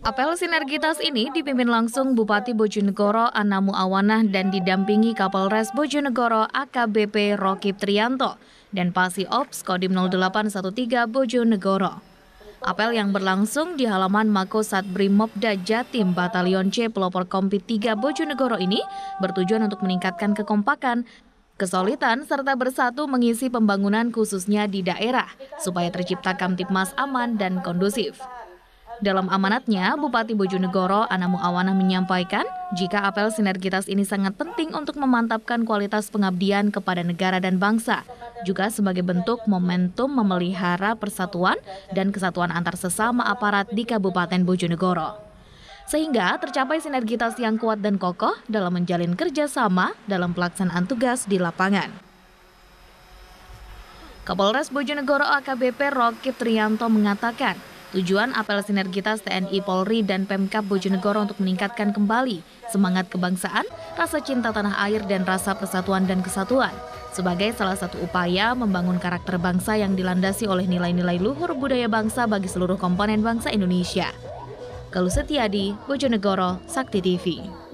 Apel sinergitas ini dipimpin langsung Bupati Bojonegoro Anamu Awanah dan didampingi Kapolres Bojonegoro AKBP Rokib Trianto dan Pasi Ops Kodim 0813 Bojonegoro. Apel yang berlangsung di halaman Mako Satbrimobda Jatim Batalion C Pelopor Kompi 3 Bojonegoro ini bertujuan untuk meningkatkan kekompakan, kesulitan serta bersatu mengisi pembangunan khususnya di daerah supaya tercipta kamtipmas aman dan kondusif. Dalam amanatnya, Bupati Bojonegoro Anamu Awana menyampaikan, jika apel sinergitas ini sangat penting untuk memantapkan kualitas pengabdian kepada negara dan bangsa, juga sebagai bentuk momentum memelihara persatuan dan kesatuan antar sesama aparat di Kabupaten Bojonegoro. Sehingga tercapai sinergitas yang kuat dan kokoh dalam menjalin kerjasama dalam pelaksanaan tugas di lapangan. Kapolres Bojonegoro AKBP Rokib Trianto mengatakan, Tujuan apel sinergitas TNI Polri dan Pemkap Bojonegoro untuk meningkatkan kembali semangat kebangsaan, rasa cinta tanah air dan rasa persatuan dan kesatuan sebagai salah satu upaya membangun karakter bangsa yang dilandasi oleh nilai-nilai luhur budaya bangsa bagi seluruh komponen bangsa Indonesia. Galuh Setiadi, Bojonegoro, Sakti TV.